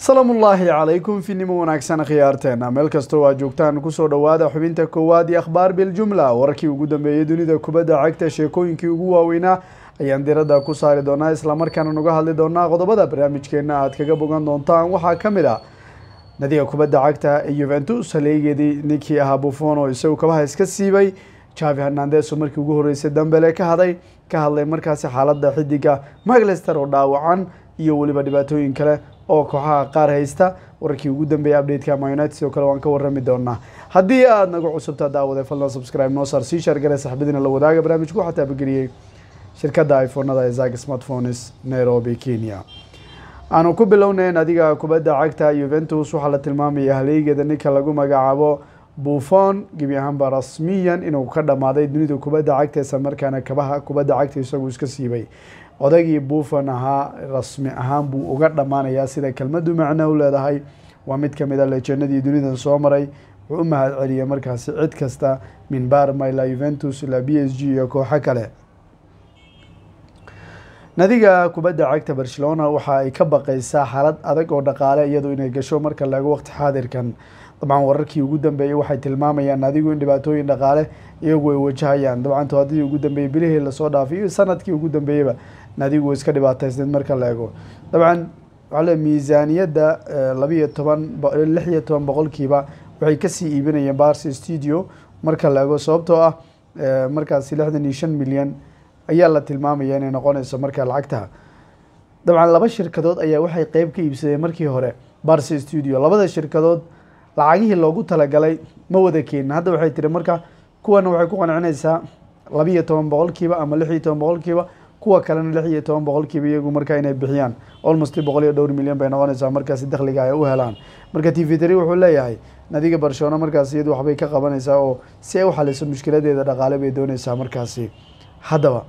salaamullaahi calaykum finnimo wanaagsan khiyaarteena meel kastoo aad joogtaan kusoo dhawaada xubinta koowaad iyo akhbaar biljumla wararkii ugu dambeeyey dunida kubadda cagta sheekooyinkii ugu waaweynaa ayaan diradda ku saari doonaa islamarkaana nuga hadli doonaa qodobada barnaamijkeenna aad kaga bogan doontaan waxaa ka mid ah nadiga kubadda cagta ee yuventus haleegeedii ninkii ahaa buffon oo isagu kabaha iska siibay javi hernandes oo markii ugu horreysay dambele ka haday ka hadlay markaasi xaaladda xidiga maglester oo dhaawacan iyo weliba dhibaatooyin kale oo kooxaha qaar haysta wararkii ugu dambeeyay updateka ama united sidoo kale waan ka warrami doonaa haddii aad nagu cusubta daawaday falna subscribe noo saar sii shaargare saxbadiina la wadaaga barnaamijku waxaa taabageliyey shirkadda iphonada ee zag smartphones nairobi kenya aanu ku bilownayn adiga kubadda cagta yuventus waxaa la tilmaamaya haleygeeda ninka lagu magacaabo buffon gebi ahaanba rasmiyan inuu ka dhammaaday dunida kubadda cagta islamarkaana kabaha kubadda cagta isagu iska siibay odagii buufan ahaa rasmi ahaan buu uga dhammaanayaa sida kelmaddu macno u leedahay waa mid ka mid a ah leejeenadii dunidan soo maray wuxuu u mahad celiyay markaasi cid kasta min barma ilaa yuventus ilaa b s g iyo kooxo kale nadiga kubadda cagta barcelona waxa ay ka baqaysaa xaalad adag oo dhaqaale iyadoo inay gasho marka laego waqti xaadirkan dabcan wararkii ugu dambeeyey waxay tilmaamayaan adigu in dhibaatooyin dhaqaale iyagu ay wajahayaan dabcan toadadii ugu dambeeyey bilihii lasoo dhaafay iyo sanadkii ugu dambeeyeyba nadigu iska dhibaataysneed marka la ego dabcan waxaale miisaaniyadda eh, labiiyo toban lix iyo toban boqolkiiba waxay kasii iibinayeen bars studio marka la ego sababtoo ah eh, markaas lixdan iyo shan milyan ayaa la tilmaamaya inay noqonayso marka lacagtaha dabcan laba shirkadood ayaa waxay qeyb ka iibsadeen markii hore bars studio labada shirkadood lacagihii loogu talagalay ma wada keenin hadda waxay tiri marka kuwana waxay ku qancinaysaa labiiyo toban boqolkiiba ama lix iyo toban boqolkiiba kuwa kalena lix iyo toban boqolkiiba iyagu marka inay bixiyaan almost boqol iyo dhowr milyan bay noqonaysaa markaasi dakhliga ay u helaan marka t v tri wuxuu leeyahay nadiga barcelona markaasi iyadu waxbay ka qabanaysaa oo si ay u xaliso mushkiladeeda dhaqaale bay doonaysaa markaasi haddaba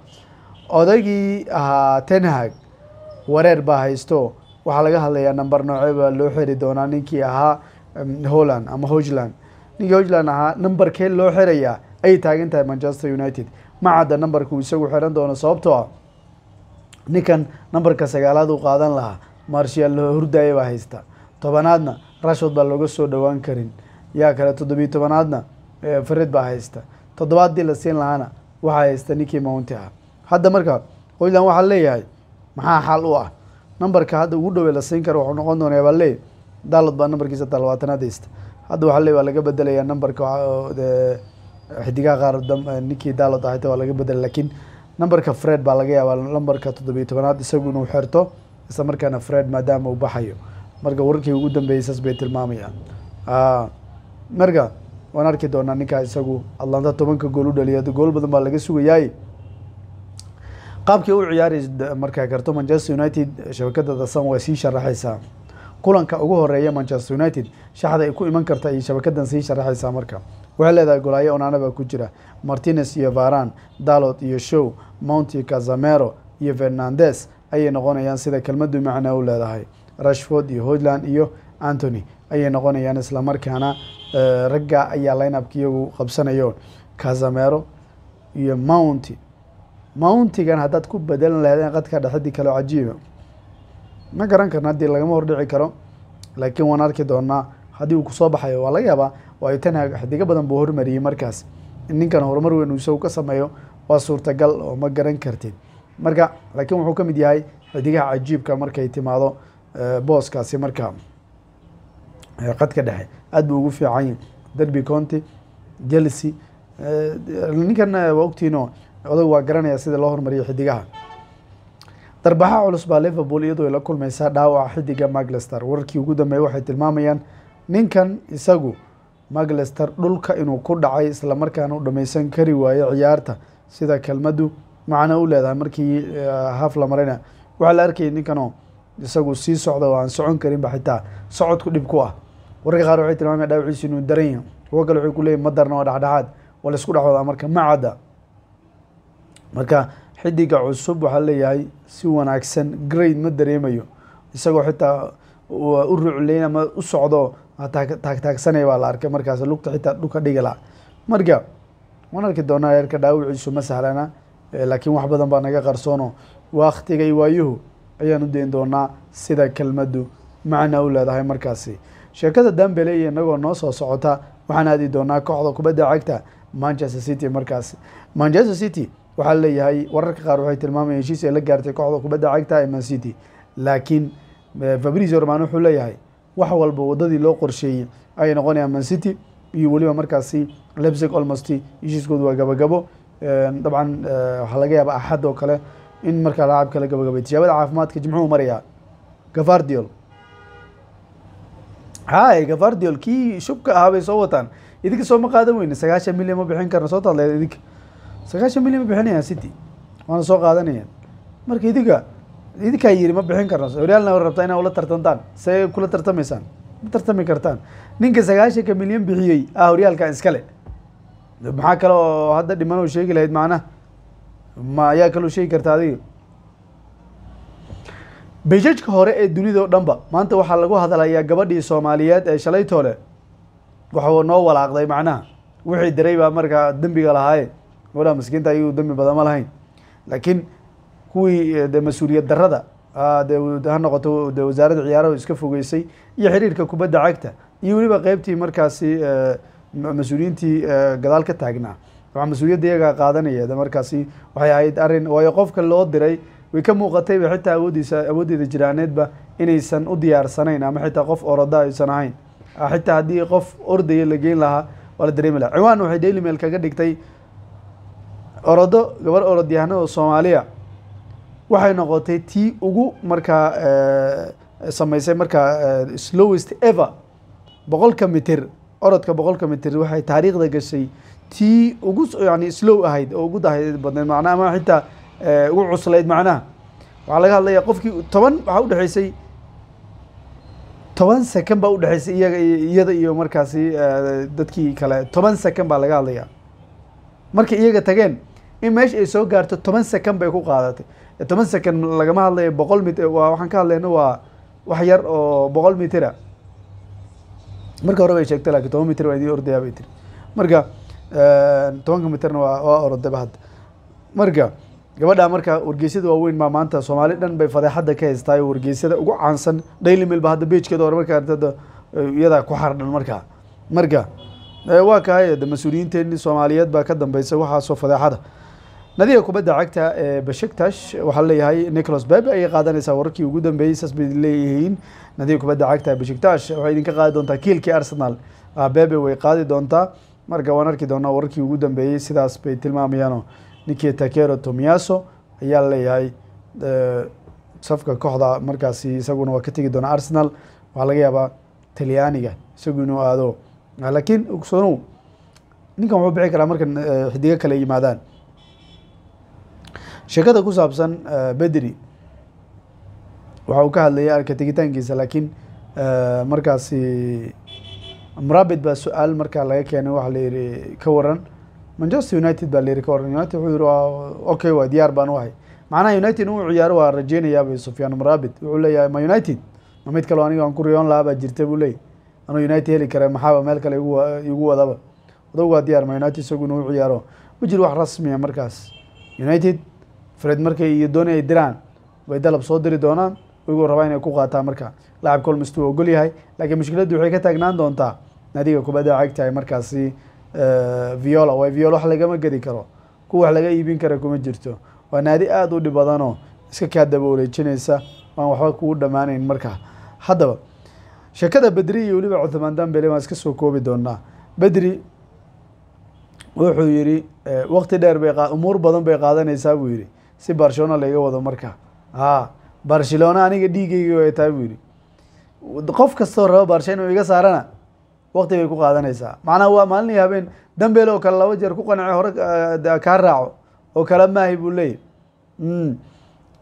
odaygii ahaa tenhag wareer baa haysto waxaa laga hadlayaa number noocee baa loo xiri doonaa ninkii ahaa Um, holland ama hoogland ninkii hoogland ahaa numberkee loo xirayaa ayay taagan tahay manchester united ma cadda numberku isagu xiran doono sababtoo ah ninkan numberka sagaalaad uu qaadan lahaa marshial loo hurdaaya baa haysta tobanaadna rashford baa looga soo dhowaan karin yaa kale toddobiyo tobanaadna eh, fared baa haysta toddobaadii la siin lahaana waxaa haysta ninkii mounti ah hadda marka hoyland waxaa leeyahay maxaa xal u ah numberka hadda ugu dhowe la siin kara wuxuu noqon doonaa baa leey daalad baa nambarkiisa ta haysta hadda waxale waa laga bedelayaa numberka xidigaha qaar eh, ninkii daalad ahayta waa laga bedela lakiin numberka fred baa laga yaabaa nambarka toddobiyo tobanaad isagu inuu xerto isla markaana fred maadaama uu baxayo marka wararkii ugu dambeeyay saas bay tilmaamayaan ah, marka waan arki doonaa ninkaa isagu atlanta tobanka gool u dhaliya gool badan baa laga sugayaay qaabkii u ciyaari eh, markaa karto manchester united shabakada sun waa sii sharaxaysaa kulanka ugu horeeya manchester united shaxda ay ku iman karta ayay shabakadan sii sharaxaysaa marka waxay leedahay golaayo onana baa ku jira martines iyo varan dalot iyo show mount iyo iyo fernandes ayay noqonayaan sida kelmadu macnaa u leedahay rashford iyo hoyland iyo antony ayay noqonayaan islamarkaana eh, ragga ayaa lineupka iyagu qabsanayo kazamero iyo mounti mountigan haddaad ku bedelan laheedeen qadka dhexidii kaleo cajiiba ma garan karna haddii lagama hordhici karo laakiin waan arki doonaa haddii uu kusoo baxayo waa laga yaabaa waayo tanhaag xidigo badan buu hormariyey markaas ninkan horumar weyn uu isagu ka sameeyo waa suurtagal oo ma garan kartid marka laakiin wuxuu ka mid yahay xidigaha cajiibka markay timaado eh, booskaasi marka qadka dhexe aada buu ugu fiicanyi derby conti jelsea eh, ninkan eh, waa ogtiino odag waa garanaya sida loo hormariyo xidigaha darbaxa culus baa liverpool iyadoo ay la kulmaysaa dhaawaca xidiga maclester wararkii ugu dambeeyay waxay tilmaamayaan ninkan isagu maclester dhulka inuu ku dhacay islamarkaana u dhammaysan kari waaye ciyaarta sida kelmaddu macno u leedahay markii eh, haf la marayna waxaa la arkayay ninkanoo isagu sii socda oo aan socon karinba xitaa socodku dhib ku ah wararka qaar waxay tilmaamaya dhaawaciisu inuu daran yahay kuwo kale waxay ku leeyihin ma darna waa dhexdhexaad waa la isku dhexwadaa marka ma cadda marka xidiga cusub waxaa leeyahay si wanaagsan grade ma dareemayo isagoo xitaa u rucleyn ama u socdo taagtaagsanay baa la arkay markaas lugta xitaa dhuka dhigi laha marka waan arki doonaa yarka dhaawiciisu ma sahlana laakiin wax badan baa naga qarsoono wakhtiga iyo waayuhu ayaan u dayn doonaa sida kelmaddu macna u leedahay markaasi sheekada dambele iyo inagoo noo soo socota waxaan aadi doonaa kooxda kubadda cagta manchester city markaasi manchester city waxaa leeyahay wararka qaar waxay tilmaamaya heshiis ay la gaartay kooxda kubadda cagta ee man city laakiin eh, fabrizio romano wuxuu leeyahay wax walba wadadii loo qorsheeyey ayay noqonayaa man city iyo weliba markaasi lebsig olmosty heshiiskoodu waa gabagabo ehm, dabcan eh, waxaa laga yaaba axad oo kale in markaa laacabka la gabagabay tijaabada caafimaadka jimcuhu marayaa gavardiol hay gavardiol kii shubka ahaa soo wataan idinka soo ma qaadan weyne sagaashan milyan ma bixin karna soo taadleed idinka sagaashan milyan ma bixinayaan city waana soo qaadanayaan marka idinka idinkaa yiri ma bixin karno horyaalna rabtaa inaa ula tartantaan see kula tartamaysaan ma tartami kartaan ninka sagaashanka milyan bixiyey ah horyaalkan iskale maxaa kale oo hadda dhiman sheegi lahayd macnaha ma ayaa kaloo sheegi karta adiga bejajka hore ee dunidao dhanba maanta waxaa lagu hadalayaa gabadhii soomaaliyeed ee shalaytoole waxuu noo walaaqday macnaha wixii diray baa markaa dembiga lahaayee gabadha maskiinta ayuu dembi badan ma lahayn laakiin kuwii eh, de mas-uuliyad darada ah, de ha noqoto de wasaaradda ciyaaraha iska fogeysay iyo xiriirka kubadda cagta iyo weliba qeybtii markaasi eh, mas-uuliyiintii eh, gadaal ka taagnaa waxaa mas-uuliyadda iyagaa qaadanaya de markaasi waxay ahayd arrin waayo qofka loo diray way ka muuqatayba xitaa awooddiisa awooddeeda jiraaneedba inaysan u diyaarsanayn ama xitaa qof oroda aysan ahayn ah, xitaa haddii qof ordaya la geyn lahaa waa la dareemi laha ciwaan waxay daily mail kaga dhigtay orodo gabar orodyahana oo soomaaliya waxay noqotay tii ugu markaa eh, eh, samaysay markaa eh, slowest ever boqolka mitir orodka boqolka mitir waxay taariikhda gashay tii ugu yani slow ahayd oo ugu dahay badneed macnaha ama xitaa ugu cuslayd macnaha waxaa laga hadlayaa qofkii toban waxaa udhexaysay toban second baa udhexaysay iyaga iyada iyo markaasi dadkii kale toban second baa laga hadlayaa markay iyaga tageen in meesha ay soo gaarto toban second bay ku qaadatay toban second lagama hadlay boqol mit waxaan ka hadlayna waa wax yar oo boqol mitira ah. marka hore bay sheegtay lakin toban mitir baa idii ordayaa bay tiri marka eh, tobanka mitirna waa waa orodaba hadda marka gabadha marka wargeysyada waaweyn baa maanta soomaali dhan bay fadeexadda ka haystaayo wargeysyada ugu caansan daily mail ba hadda beijkeeda hore marka ardada iyadaa ku xardhan marka marka eh, waa kahay de mas-uuliyiinteeni soomaaliyeed baa ka dambeysa waxaasoo fadeexada nadiga kubadda cagta ee bashiktash waxaa leeyahay nicholas bebe ayay qaadanaysaa wararkii ugu dambeeyey saas bay leeyihiin nadiga kubadda cagta bashiktash waxay idinka qaadi doontaa kiilkii arsenal bebe ah, way qaadi doontaa marka waan arki doonaa wararkii ugu dambeeyey sidaas bay tilmaamayaano ninkii takero tomiyaso ayaa leeyahay eh, safka kooxda markaasi isaguna waa ka tegi doonaa arsenal waxaa laga yaabaa talyaaniga isagu inuu aado ah, laakiin ogsoonow ninkan wuxuu bixi karaa markan eh, xidigo kale yimaadaan sheekada ku saabsan eh, bedri waxa uu ka hadlayay arka tegitaankiisa laakiin eh, markaasi mrabit baa su-aal markaa laga keenay waxa layihi ka waran manchester united baa layihi ka waran united wuxuu yihi okay waa diyaar baan u ahay macnaha united inuu ciyaaro waa rajeynayaabay sufyaan mrabit wuxuu leeyahay ma united ma mid kaleo aniga aan ku riyoon lahaa baa jirta buu leeyay anuu united heli kara maxaaba meel kale igu wadaba odogu waa diyaar ma united isagu inuu ciyaaro ma jiro wax rasmiya ah markaas united fred markay iyo dooni ay diraan way dalab soo diri doonaan iguu rabaa inay ku qaataa marka lacab colmist wuu ogol yahay laakiin mushkiladdu waxay ka taagnaan doontaa naadiga kubadda cagtahay markaasi eh, viola way viola wax lagama gedi karo kuwa wax laga iibin kara kuma jirto waa naadi aada u dhib badanoo iska kaa dabawleejinaysa aan waxba kugu dhammaanayn markaa haddaba sheekada bedri iyo weliba cuthmaan dambele waan iska soo koobi doonaa bedri wuxuu yidhi eh, wakti dheer bay umuur badan bay qaadanaysaa buu yidhi si barcelona layga wado marka a barcelona aniga dhiigeyga way tahay buu yihi qof kastoo raba barsha inuu iga saarana waqti bay ku qaadanaysaa macnaha waa maalin iyo habeen dambeel oo kale laba jeer ku qanacay hore eh, kaa raaco oo kale maahi buu leeyahy hmm.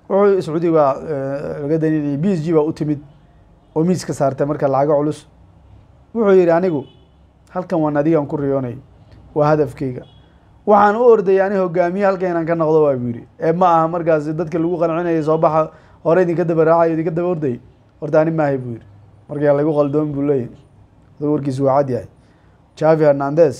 wuxuu sacuudi baa eh, laga daniinayay b s g baa u timid oo miiska saartay marka lacago culus wuxuu yihi anigu halkan waan adigan ku riyoonay waa hadafkeyga waxaan u ordaya ani hogaamiye halka inaan ka noqdo waa buu yidhi ee ma aha markaas dadka lagu qancinaya soo baxa hore idinka daba raacaya idinka daba orday horta ani maahay buu yidhi markaa lagu qaldoon buu leeyahy adag warkiisu waa cad yahay javi hernandes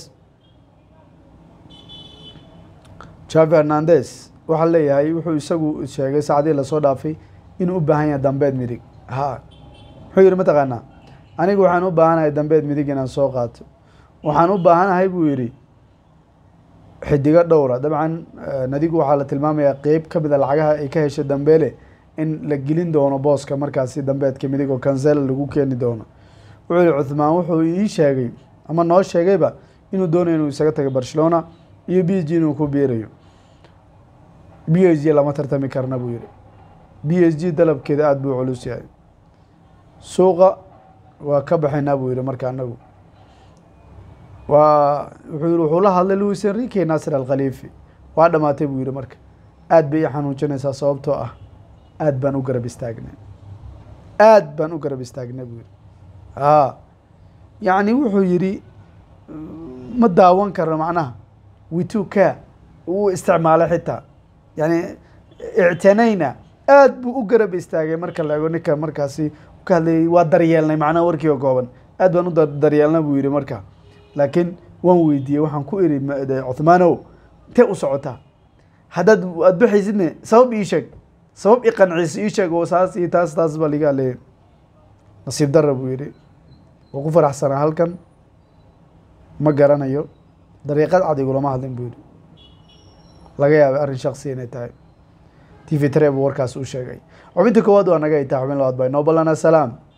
javi hernandes waxaa leeyahay wuxuu isagu sheegay saacdii lasoo dhaafay inuu u baahan yahay dambeed midig ha muxuu yidhi mataqaanaa anigu waxaan u baahanahay dambeed midig inaan soo qaato waxaan u baahanahay buu yidhi xidigo dhowra dabcan eh, nadigu waxaa la tilmaamayaa qeyb ka mida ah lacagaha ay ka heshay dambeele in la gelin doono booska markaasi dambeedka midig oo kansel lagu keeni doono wuxuu yihi cuhmaan wuxuu ii sheegay ama noo sheegayba inuu doonayo inuu isaga tagay barcelona iyo b g inuu ku biirayo b s g lama tartami karna buu yihi b s g dalabkeeda aada buu culus yahay suuqa waa ka baxaynaa buu yihi marka anagu waa wuxuu la hadlay louis enrique nasir alkhaliifi waa dhammaatay buu yihi marka aad bay i xanuujinaysaa sababtoo ah aad baan u garab istaagnay aad baan u garab istaagnay buu yihi a yacni wuxuu yidhi ma daawan karno macnaha witu ka wuu isticmaalay xitaa yani ictenayna aad buu u garab istaagay marka laego ninka markaasi ka hadlayay waa daryeelnay macnaha warkiiga kooban aad baan u daryeelna buu yihi marka laakiin waan weydiiyey waxaan ku iri cuhmaanow intee u socotaa haddaad aad baxaysidne sabab ii sheeg sabab i qanciisa ii sheeg oo saas iyo taas taas baa liga aleeya nasiib dara buu yidhi wuu ku faraxsanaa halkan ma garanayo dariiqad cad igulama hadlin buu yidhi laga yaabay arrin shaksi inay tahay t v tre buu warkaas u sheegay xubinta koowaad waa naga itahay xubin labaad baa inoo ballanaa salaam